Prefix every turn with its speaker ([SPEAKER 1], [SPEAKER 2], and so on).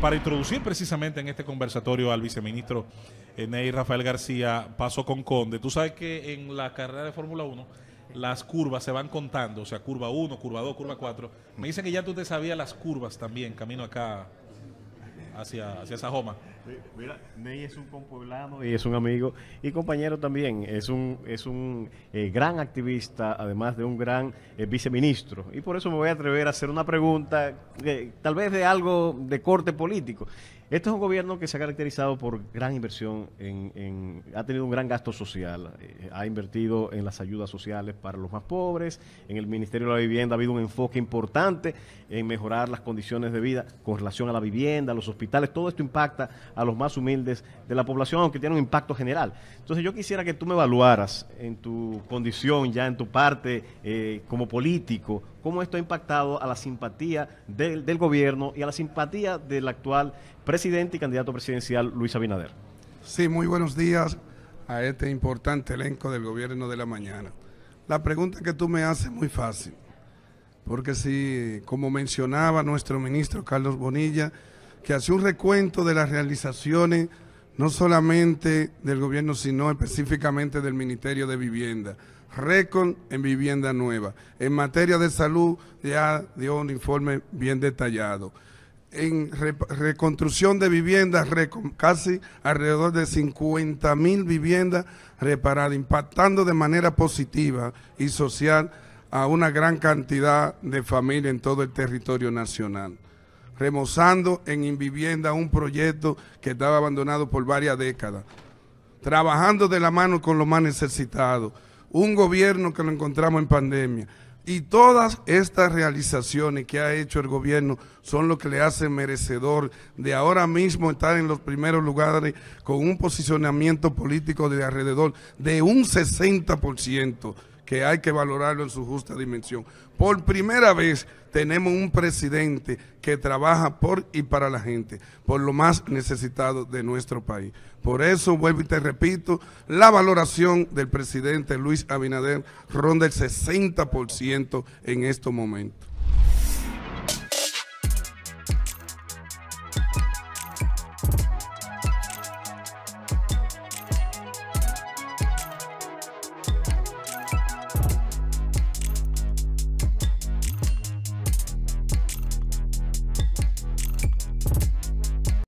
[SPEAKER 1] para introducir precisamente en este conversatorio al viceministro eh, Ney Rafael García, paso con Conde. Tú sabes que en la carrera de Fórmula 1 las curvas se van contando, o sea, curva 1, curva 2, curva 4. Me dice que ya tú te sabías las curvas también, camino acá hacia, hacia Sajoma. Mira, Ney es un compueblano
[SPEAKER 2] y es un amigo y compañero también. Es un, es un eh, gran activista, además de un gran eh, viceministro. Y por eso me voy a atrever a hacer una pregunta, eh, tal vez de algo de corte político. Este es un gobierno que se ha caracterizado por gran inversión, en, ha tenido un gran gasto social, eh, ha invertido en las ayudas sociales para los más pobres, en el Ministerio de la Vivienda ha habido un enfoque importante en mejorar las condiciones de vida con relación a la vivienda, a los hospitales, todo esto impacta a los más humildes de la población, aunque tiene un impacto general. Entonces yo quisiera que tú me evaluaras en tu condición, ya en tu parte eh, como político, cómo esto ha impactado a la simpatía del, gobierno y a la simpatía
[SPEAKER 3] del actual presidente y candidato presidencial Luis Abinader. Sí, muy buenos días a este importante elenco del gobierno de la mañana. La pregunta que tú me haces es muy fácil, porque si, como mencionaba nuestro ministro Carlos Bonilla, que hace un recuento de las realizaciones no solamente del gobierno, sino específicamente del Ministerio de Vivienda. Récord en vivienda nueva. En materia de salud ya dio un informe bien detallado. En reconstrucción de viviendas, casi alrededor de 50 mil viviendas reparadas, impactando de manera positiva y social a una gran cantidad de familias en todo el territorio nacional remozando en Invivienda un proyecto que estaba abandonado por varias décadas, trabajando de la mano con los más necesitados, un gobierno que lo encontramos en pandemia. Y todas estas realizaciones que ha hecho el gobierno son lo que le hace merecedor de ahora mismo estar en los primeros lugares con un posicionamiento político de alrededor de un 60%, que hay que valorarlo en su justa dimensión. Por primera vez tenemos un presidente que trabaja por y para la gente, por lo más necesitado de nuestro país. Por eso, vuelvo y te repito, la valoración del presidente Luis Abinader ronda el 60% en estos momentos.